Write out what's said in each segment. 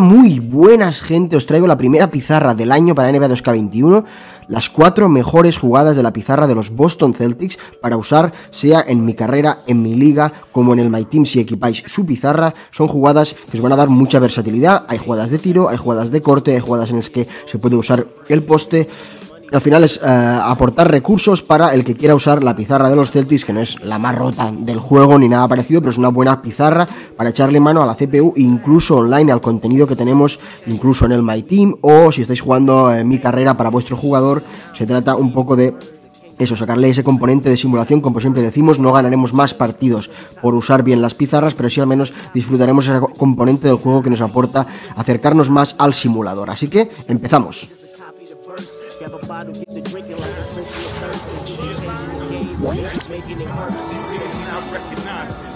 muy buenas gente, os traigo la primera pizarra del año para NBA 2K21, las cuatro mejores jugadas de la pizarra de los Boston Celtics para usar sea en mi carrera, en mi liga, como en el My Team si equipáis su pizarra, son jugadas que os van a dar mucha versatilidad, hay jugadas de tiro, hay jugadas de corte, hay jugadas en las que se puede usar el poste, al final es eh, aportar recursos para el que quiera usar la pizarra de los Celtics, que no es la más rota del juego ni nada parecido, pero es una buena pizarra para echarle mano a la CPU, incluso online, al contenido que tenemos, incluso en el My Team, o si estáis jugando en mi carrera para vuestro jugador, se trata un poco de eso, sacarle ese componente de simulación, como siempre decimos, no ganaremos más partidos por usar bien las pizarras, pero sí al menos disfrutaremos ese componente del juego que nos aporta acercarnos más al simulador. Así que empezamos. first. Grab a bottle, get the drinking like a princess thirst. And you can change the game. Making it worse. I recognize it.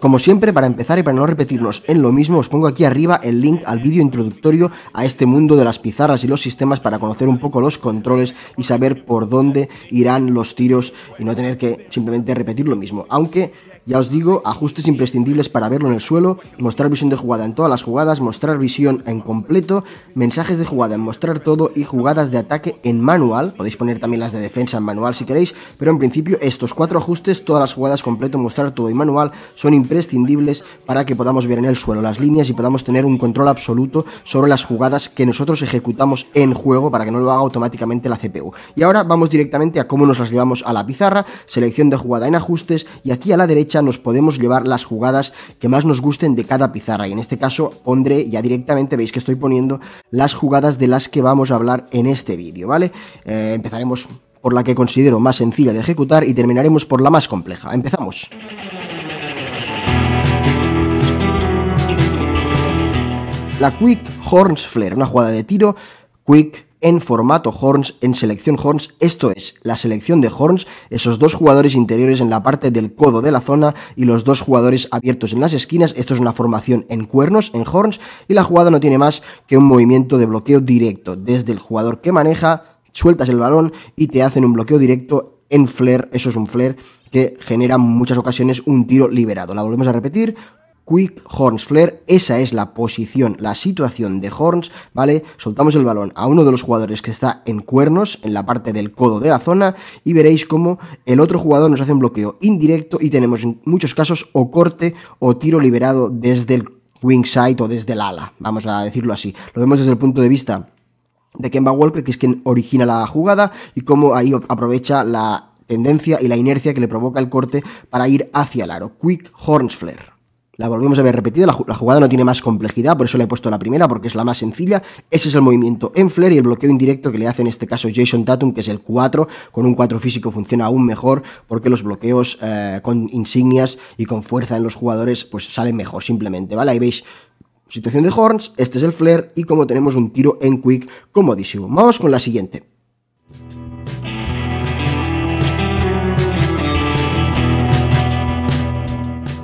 Como siempre, para empezar y para no repetirnos en lo mismo, os pongo aquí arriba el link al vídeo introductorio a este mundo de las pizarras y los sistemas para conocer un poco los controles y saber por dónde irán los tiros y no tener que simplemente repetir lo mismo. Aunque, ya os digo, ajustes imprescindibles para verlo en el suelo, mostrar visión de jugada en todas las jugadas, mostrar visión en completo, mensajes de jugada en mostrar todo y jugadas de ataque en manual. Podéis poner también las de defensa en manual si queréis, pero en principio estos cuatro ajustes todas las jugadas completo, mostrar todo y manual son imprescindibles para que podamos ver en el suelo las líneas y podamos tener un control absoluto sobre las jugadas que nosotros ejecutamos en juego para que no lo haga automáticamente la CPU. Y ahora vamos directamente a cómo nos las llevamos a la pizarra, selección de jugada en ajustes y aquí a la derecha nos podemos llevar las jugadas que más nos gusten de cada pizarra y en este caso pondré ya directamente, veis que estoy poniendo las jugadas de las que vamos a hablar en este vídeo, ¿vale? Eh, empezaremos por la que considero más sencilla de ejecutar y terminaremos por la más compleja. Empezamos. La Quick Horns Flare, una jugada de tiro quick en formato horns, en selección horns, esto es, la selección de horns, esos dos jugadores interiores en la parte del codo de la zona y los dos jugadores abiertos en las esquinas, esto es una formación en cuernos, en horns, y la jugada no tiene más que un movimiento de bloqueo directo desde el jugador que maneja sueltas el balón y te hacen un bloqueo directo en flare, eso es un flare que genera en muchas ocasiones un tiro liberado. La volvemos a repetir. Quick Horns Flare, esa es la posición, la situación de Horns, ¿vale? Soltamos el balón a uno de los jugadores que está en cuernos, en la parte del codo de la zona, y veréis cómo el otro jugador nos hace un bloqueo indirecto y tenemos en muchos casos o corte o tiro liberado desde el wingside o desde el ala, vamos a decirlo así. Lo vemos desde el punto de vista de Kemba Walker, que es quien origina la jugada, y cómo ahí aprovecha la tendencia y la inercia que le provoca el corte para ir hacia el aro. Quick horns Flare. La volvemos a ver repetida, la, jugada no tiene más complejidad, por eso le he puesto la primera, porque es la más sencilla. Ese es el movimiento en flare y el bloqueo indirecto que le hace en este caso Jason Tatum, que es el 4. Con un 4 físico funciona aún mejor, porque los bloqueos eh, con insignias y con fuerza en los jugadores pues salen mejor simplemente, ¿vale? Ahí veis situación de horns, este es el flare y como tenemos un tiro en quick comodísimo. Vamos con la siguiente.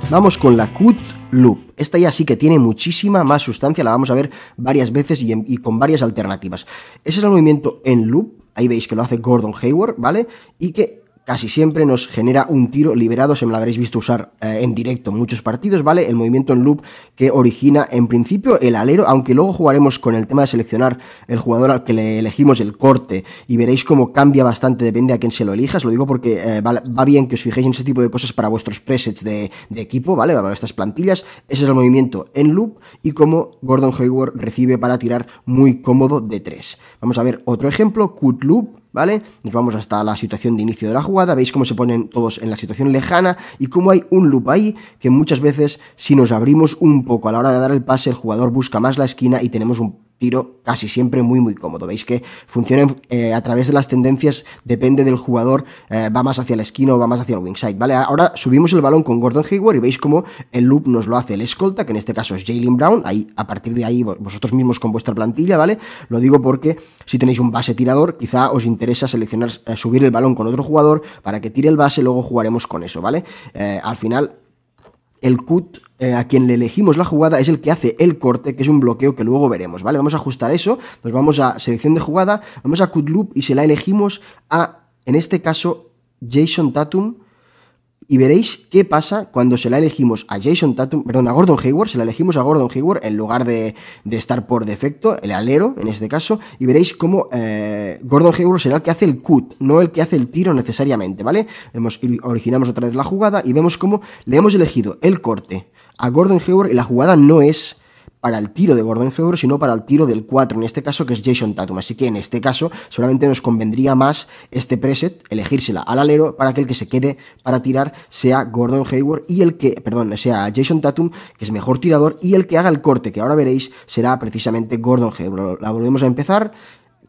Vamos con la cut loop. Esta ya sí que tiene muchísima más sustancia, la vamos a ver varias veces y, y con varias alternativas. Ese es el movimiento en loop, ahí veis que lo hace Gordon Hayward, ¿vale? Y que casi siempre nos genera un tiro liberado, se me lo habréis visto usar eh, en directo en muchos partidos, ¿vale? El movimiento en loop que origina en principio el alero, aunque luego jugaremos con el tema de seleccionar el jugador al que le elegimos el corte y veréis cómo cambia bastante, depende a quién se lo elijas, lo digo porque eh, va, bien que os fijéis en ese tipo de cosas para vuestros presets de, equipo, ¿vale? Para estas plantillas, ese es el movimiento en loop y cómo Gordon Hayward recibe para tirar muy cómodo de 3. Vamos a ver otro ejemplo, cut loop, ¿vale? Nos vamos hasta la situación de inicio de la jugada, veis cómo se ponen todos en la situación lejana y cómo hay un loop ahí que muchas veces si nos abrimos un poco a la hora de dar el pase el jugador busca más la esquina y tenemos un tiro casi siempre muy muy cómodo. Veis que funciona eh, a través de las tendencias, depende del jugador, eh, va más hacia la esquina o va más hacia el wingside, ¿vale? Ahora subimos el balón con Gordon Hayward y veis cómo el loop nos lo hace el escolta, que en este caso es Jalen Brown, ahí a partir de ahí vosotros mismos con vuestra plantilla, ¿vale? Lo digo porque si tenéis un base tirador, quizá os interesa seleccionar, eh, subir el balón con otro jugador para que tire el base, luego jugaremos con eso, ¿vale? al final el cut eh, a quien le elegimos la jugada es el que hace el corte, que es un bloqueo que luego veremos, ¿vale? Vamos a ajustar eso, nos vamos a selección de jugada, vamos a cut loop y se la elegimos a, en este caso, Jason Tatum. Y veréis qué pasa cuando se la elegimos a Jason Tatum, perdón, a Gordon Hayward, se la elegimos a Gordon Hayward en lugar de, de estar por defecto, el alero en este caso, y veréis cómo eh, Gordon Hayward será el que hace el cut, no el que hace el tiro necesariamente, ¿vale? Hemos, originamos otra vez la jugada y vemos cómo le hemos elegido el corte a Gordon Hayward y la jugada no es para el tiro de Gordon Hayward, sino para el tiro del 4, en este caso que es Jason Tatum. Así que en este caso solamente nos convendría más este preset, elegírsela al alero para que el que se quede para tirar sea Gordon Hayward y el que, perdón, sea Jason Tatum, que es mejor tirador, y el que haga el corte, que ahora veréis, será precisamente Gordon Hayward. La volvemos a empezar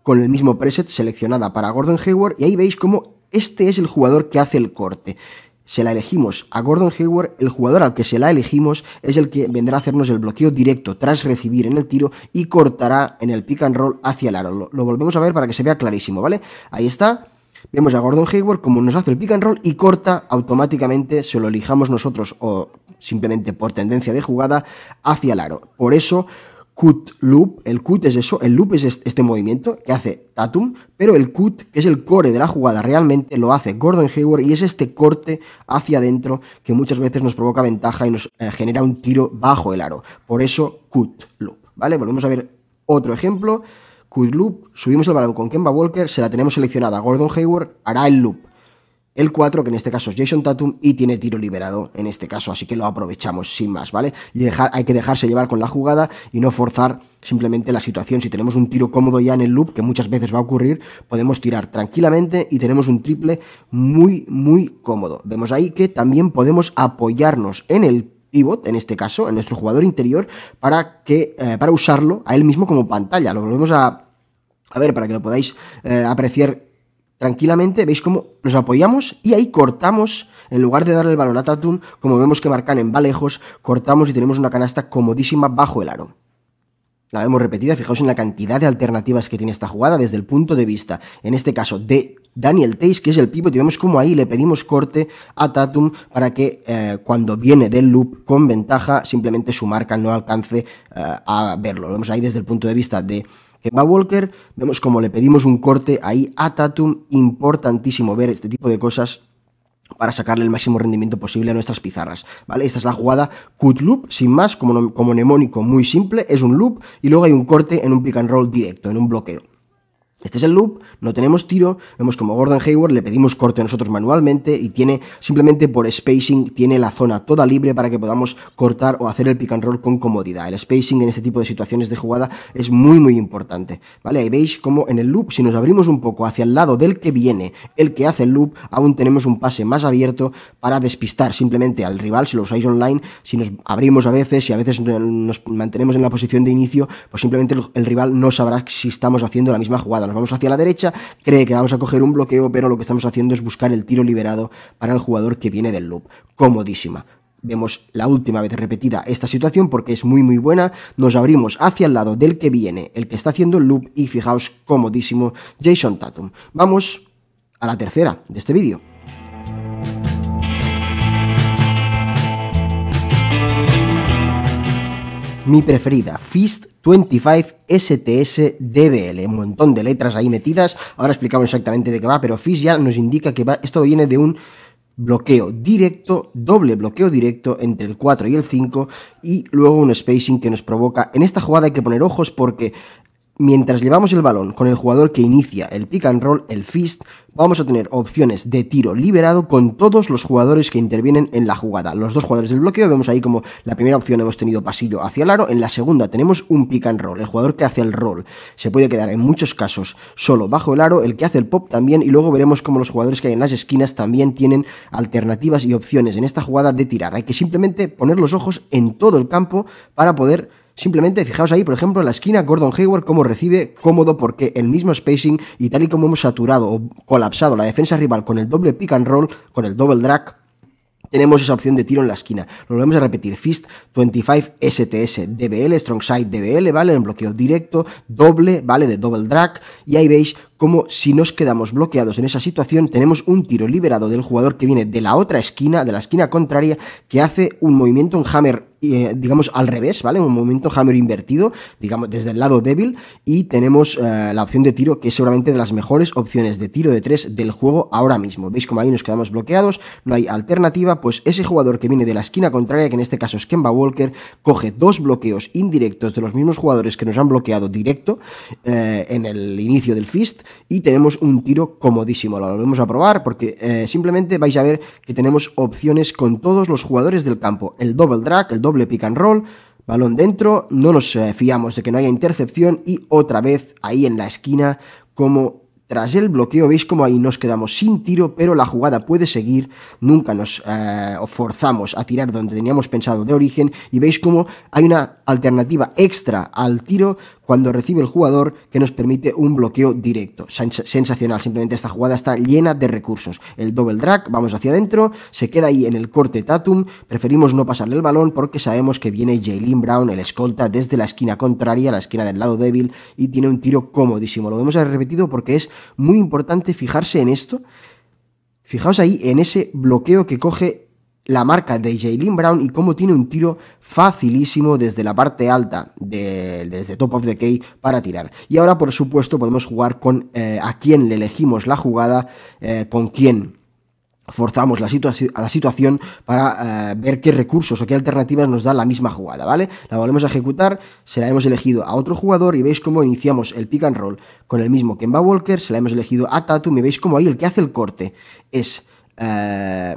con el mismo preset seleccionada para Gordon Hayward y ahí veis cómo este es el jugador que hace el corte se la elegimos a Gordon Hayward, el jugador al que se la elegimos es el que vendrá a hacernos el bloqueo directo tras recibir en el tiro y cortará en el pick and roll hacia el aro. Lo, volvemos a ver para que se vea clarísimo, ¿vale? Ahí está. Vemos a Gordon Hayward como nos hace el pick and roll y corta automáticamente, se lo elijamos nosotros o simplemente por tendencia de jugada hacia el aro. Por eso cut loop, el cut es eso, el loop es este movimiento que hace Tatum, pero el cut, que es el core de la jugada, realmente lo hace Gordon Hayward y es este corte hacia adentro que muchas veces nos provoca ventaja y nos eh, genera un tiro bajo el aro. Por eso, cut loop, ¿vale? Volvemos a ver otro ejemplo. Cut loop, subimos el balón con Kemba Walker, se la tenemos seleccionada. Gordon Hayward hará el loop el 4, que en este caso es Jason Tatum, y tiene tiro liberado en este caso, así que lo aprovechamos sin más, ¿vale? hay que dejarse llevar con la jugada y no forzar simplemente la situación. Si tenemos un tiro cómodo ya en el loop, que muchas veces va a ocurrir, podemos tirar tranquilamente y tenemos un triple muy, muy cómodo. Vemos ahí que también podemos apoyarnos en el pivot, en este caso, en nuestro jugador interior, para que eh, para usarlo a él mismo como pantalla. Lo volvemos a, a ver para que lo podáis eh, apreciar tranquilamente, veis cómo nos apoyamos y ahí cortamos, en lugar de darle el balón a Tatum, como vemos que marcan en Valejos, cortamos y tenemos una canasta comodísima bajo el aro. La vemos repetida, fijaos en la cantidad de alternativas que tiene esta jugada desde el punto de vista, en este caso, de Daniel Teix, que es el pivote, y vemos como ahí le pedimos corte a Tatum para que eh, cuando viene del loop con ventaja, simplemente su marca no alcance eh, a verlo. Lo vemos ahí desde el punto de vista de Emma Walker, vemos como le pedimos un corte ahí a Tatum, importantísimo ver este tipo de cosas para sacarle el máximo rendimiento posible a nuestras pizarras, ¿vale? Esta es la jugada cut loop, sin más, como, como mnemónico muy simple, es un loop y luego hay un corte en un pick and roll directo, en un bloqueo. Este es el loop, no tenemos tiro, vemos como Gordon Hayward le pedimos corte a nosotros manualmente y tiene simplemente por spacing tiene la zona toda libre para que podamos cortar o hacer el pick and roll con comodidad. El spacing en este tipo de situaciones de jugada es muy muy importante, ¿vale? Ahí veis como en el loop si nos abrimos un poco hacia el lado del que viene, el que hace el loop, aún tenemos un pase más abierto para despistar simplemente al rival, si lo usáis online, si nos abrimos a veces, si a veces nos mantenemos en la posición de inicio, pues simplemente el rival no sabrá si estamos haciendo la misma jugada nos vamos hacia la derecha, cree que vamos a coger un bloqueo, pero lo que estamos haciendo es buscar el tiro liberado para el jugador que viene del loop. Comodísima. Vemos la última vez repetida esta situación porque es muy muy buena, nos abrimos hacia el lado del que viene, el que está haciendo el loop y fijaos comodísimo Jason Tatum. Vamos a la tercera de este vídeo. mi preferida, Fist 25 STS DBL. Un montón de letras ahí metidas. Ahora explicamos exactamente de qué va, pero Fist ya nos indica que va, esto viene de un bloqueo directo, doble bloqueo directo entre el 4 y el 5 y luego un spacing que nos provoca. En esta jugada hay que poner ojos porque Mientras llevamos el balón con el jugador que inicia el pick and roll, el fist, vamos a tener opciones de tiro liberado con todos los jugadores que intervienen en la jugada. Los dos jugadores del bloqueo, vemos ahí como la primera opción hemos tenido pasillo hacia el aro, en la segunda tenemos un pick and roll, el jugador que hace el roll. Se puede quedar en muchos casos solo bajo el aro, el que hace el pop también, y luego veremos como los jugadores que hay en las esquinas también tienen alternativas y opciones en esta jugada de tirar. Hay que simplemente poner los ojos en todo el campo para poder Simplemente fijaos ahí, por ejemplo, en la esquina Gordon Hayward cómo recibe cómodo porque el mismo spacing y tal y como hemos saturado o colapsado la defensa rival con el doble pick and roll, con el double drag, tenemos esa opción de tiro en la esquina. Lo volvemos a repetir. Fist 25 STS, DBL, Strong Side DBL, ¿vale? En bloqueo directo, doble, ¿vale? De double drag. Y ahí veis como si nos quedamos bloqueados en esa situación, tenemos un tiro liberado del jugador que viene de la otra esquina, de la esquina contraria, que hace un movimiento, un hammer, eh, digamos, al revés, ¿vale? Un movimiento hammer invertido, digamos, desde el lado débil, y tenemos eh, la opción de tiro, que es seguramente de las mejores opciones de tiro de tres del juego ahora mismo. ¿Veis como ahí nos quedamos bloqueados? No hay alternativa, pues ese jugador que viene de la esquina contraria, que en este caso es Kemba Walker, coge dos bloqueos indirectos de los mismos jugadores que nos han bloqueado directo eh, en el inicio del fist, y tenemos un tiro comodísimo. Lo volvemos a probar porque eh, simplemente vais a ver que tenemos opciones con todos los jugadores del campo. El double drag, el doble pick and roll, balón dentro, no nos eh, fiamos de que no haya intercepción y otra vez ahí en la esquina como tras el bloqueo veis como ahí nos quedamos sin tiro, pero la jugada puede seguir, nunca nos eh, forzamos a tirar donde teníamos pensado de origen y veis como hay una alternativa extra al tiro cuando recibe el jugador que nos permite un bloqueo directo. sensacional, simplemente esta jugada está llena de recursos. El double drag, vamos hacia adentro, se queda ahí en el corte Tatum, preferimos no pasarle el balón porque sabemos que viene Jalen Brown, el escolta, desde la esquina contraria, la esquina del lado débil y tiene un tiro comodísimo. Lo hemos repetido porque es muy importante fijarse en esto. Fijaos ahí en ese bloqueo que coge la marca de Jalen Brown y cómo tiene un tiro facilísimo desde la parte alta, desde Top of the Key para tirar. Y ahora, por supuesto, podemos jugar con eh, a quién le elegimos la jugada, eh, con quién forzamos la, la situación para eh, ver qué recursos o qué alternativas nos da la misma jugada, ¿vale? La volvemos a ejecutar, se la hemos elegido a otro jugador y veis cómo iniciamos el pick and roll con el mismo Kemba Walker, se la hemos elegido a Tatum y veis cómo ahí el que hace el corte es... Eh,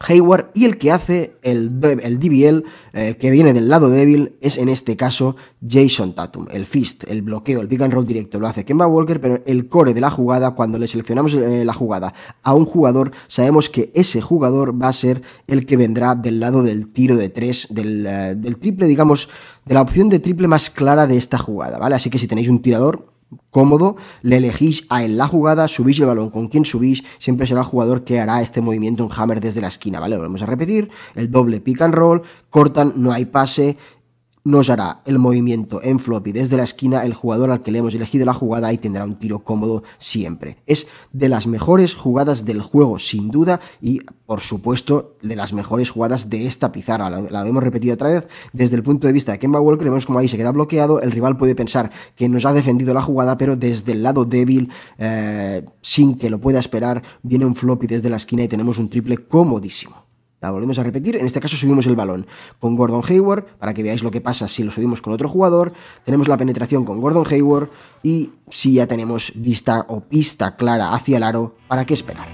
Hayward y el que hace el, el DBL, el que viene del lado débil, es en este caso Jason Tatum. El fist, el bloqueo, el pick and roll directo lo hace Kemba Walker, pero el core de la jugada, cuando le seleccionamos eh, la jugada a un jugador, sabemos que ese jugador va a ser el que vendrá del lado del tiro de tres, del, eh, del triple, digamos, de la opción de triple más clara de esta jugada, ¿vale? Así que si tenéis un tirador, cómodo, le elegís a él la jugada, subís el balón con quien subís, siempre será el jugador que hará este movimiento en hammer desde la esquina, ¿vale? Lo volvemos a repetir, el doble pick and roll, cortan, no hay pase, nos hará el movimiento en floppy desde la esquina el jugador al que le hemos elegido la jugada y tendrá un tiro cómodo siempre. Es de las mejores jugadas del juego, sin duda, y por supuesto de las mejores jugadas de esta pizarra. La, hemos repetido otra vez. Desde el punto de vista de Kemba Walker, vemos como ahí se queda bloqueado, el rival puede pensar que nos ha defendido la jugada, pero desde el lado débil, eh, sin que lo pueda esperar, viene un floppy desde la esquina y tenemos un triple comodísimo volvemos a repetir, en este caso subimos el balón con Gordon Hayward, para que veáis lo que pasa si lo subimos con otro jugador, tenemos la penetración con Gordon Hayward y si ya tenemos vista o pista clara hacia el aro, ¿para qué esperar?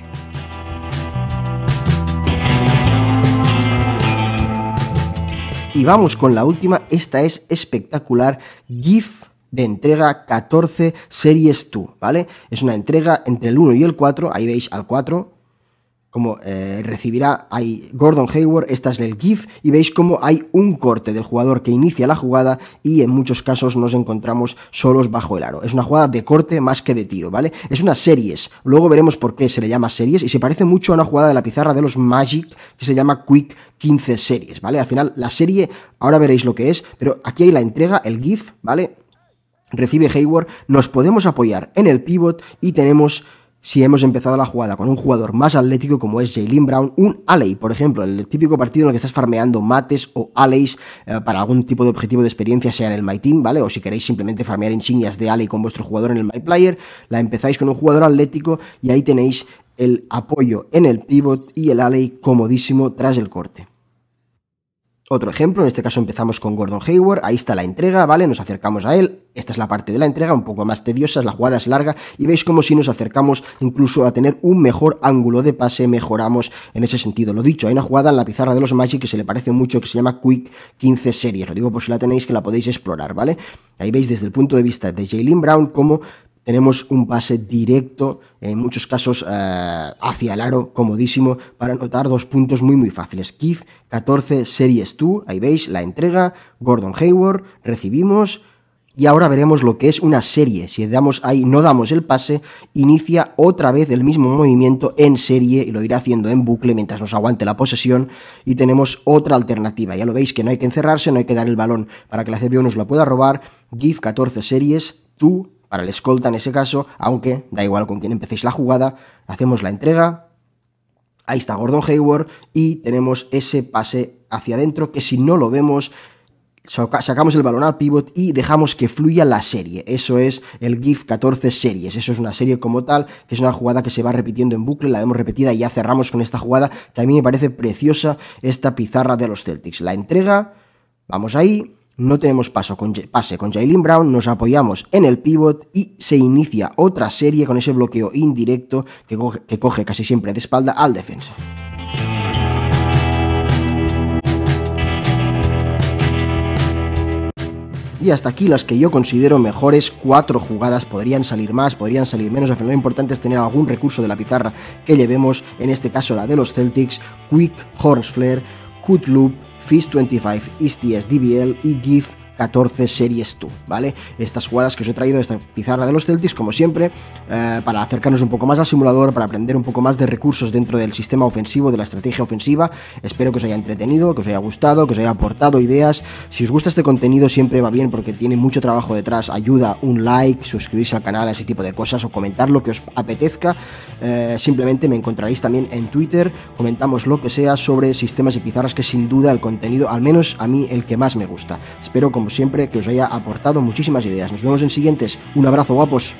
Y vamos con la última, esta es espectacular, GIF de entrega 14 Series 2, ¿vale? Es una entrega entre el 1 y el 4, ahí veis al 4, como eh, recibirá ahí Gordon Hayward, esta es el GIF, y veis como hay un corte del jugador que inicia la jugada y en muchos casos nos encontramos solos bajo el aro. Es una jugada de corte más que de tiro, ¿vale? Es una series, luego veremos por qué se le llama series y se parece mucho a una jugada de la pizarra de los Magic que se llama Quick 15 Series, ¿vale? Al final la serie, ahora veréis lo que es, pero aquí hay la entrega, el GIF, ¿vale? Recibe Hayward, nos podemos apoyar en el pivot y tenemos si hemos empezado la jugada con un jugador más atlético como es Jalen Brown, un alley, por ejemplo, el típico partido en el que estás farmeando mates o alleys eh, para algún tipo de objetivo de experiencia, sea en el My Team, ¿vale? O si queréis simplemente farmear insignias de alley con vuestro jugador en el My Player, la empezáis con un jugador atlético y ahí tenéis el apoyo en el pivot y el alley comodísimo tras el corte. Otro ejemplo, en este caso empezamos con Gordon Hayward, ahí está la entrega, ¿vale? Nos acercamos a él, esta es la parte de la entrega un poco más tediosa, la jugada es larga y veis como si nos acercamos incluso a tener un mejor ángulo de pase, mejoramos en ese sentido. Lo dicho, hay una jugada en la pizarra de los Magic que se le parece mucho que se llama Quick 15 Series, lo digo por si la tenéis que la podéis explorar, ¿vale? Ahí veis desde el punto de vista de Jalen Brown cómo tenemos un pase directo, en muchos casos eh, hacia el aro, comodísimo, para anotar dos puntos muy muy fáciles. Keith 14 Series 2, ahí veis la entrega, Gordon Hayward, recibimos y ahora veremos lo que es una serie. Si damos ahí, no damos el pase, inicia otra vez el mismo movimiento en serie y lo irá haciendo en bucle mientras nos aguante la posesión. Y tenemos otra alternativa. Ya lo veis que no hay que encerrarse, no hay que dar el balón para que la CBO nos lo pueda robar. GIF 14 series, tú para el escolta en ese caso, aunque da igual con quién empecéis la jugada, hacemos la entrega. Ahí está Gordon Hayward y tenemos ese pase hacia adentro que si no lo vemos sacamos el balón al pivot y dejamos que fluya la serie. Eso es el GIF 14 series. Eso es una serie como tal, que es una jugada que se va repitiendo en bucle, la hemos repetida y ya cerramos con esta jugada también a me parece preciosa esta pizarra de los Celtics. La entrega, vamos ahí, no tenemos paso con, pase con Jalen Brown, nos apoyamos en el pivot y se inicia otra serie con ese bloqueo indirecto que que coge casi siempre de espalda al defensa. Y hasta aquí las que yo considero mejores cuatro jugadas. Podrían salir más, podrían salir menos. Al final lo importante es tener algún recurso de la pizarra que llevemos. En este caso la de los Celtics. Quick Horns Flare, Cut Loop, Fist 25, East DBL y GIF 14 Series tú, ¿vale? Estas jugadas que os he traído de esta pizarra de los Celtics, como siempre, eh, para acercarnos un poco más al simulador, para aprender un poco más de recursos dentro del sistema ofensivo, de la estrategia ofensiva. Espero que os haya entretenido, que os haya gustado, que os haya aportado ideas. Si os gusta este contenido, siempre va bien porque tiene mucho trabajo detrás. Ayuda un like, suscribirse al canal, ese tipo de cosas, o comentar lo que os apetezca. Eh, simplemente me encontraréis también en Twitter, comentamos lo que sea sobre sistemas y pizarras, que sin duda el contenido, al menos a mí, el que más me gusta. Espero, como como siempre, que os haya aportado muchísimas ideas. Nos vemos en siguientes. Un abrazo, guapos.